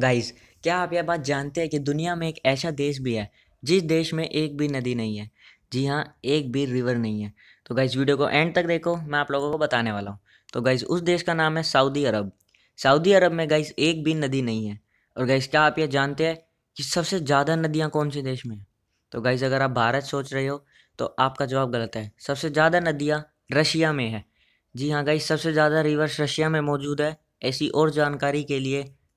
guys क्या आप यह बात जानते हैं कि दुनिया में एक ऐसा देश भी है जिस देश में एक भी नदी नहीं है जी हाँ एक भी रिवर नहीं है तो गाइस वीडियो को एंड तक देखो मैं आप लोगों को बताने वाला हूँ तो गाइस उस देश का नाम है सऊदी अरब सऊदी अरब में गाइस एक भी नदी नहीं है और गाइस क्या आप यह जानते हैं कि सबसे ज़्यादा नदियाँ कौन से देश में हैं तो गाइस अगर आप भारत सोच रहे हो तो आपका जवाब गलत है सबसे ज़्यादा नदियाँ रशिया में है जी हाँ गाइस सबसे ज़्यादा रिवर्स रशिया में मौजूद है ऐसी और जानकारी के लिए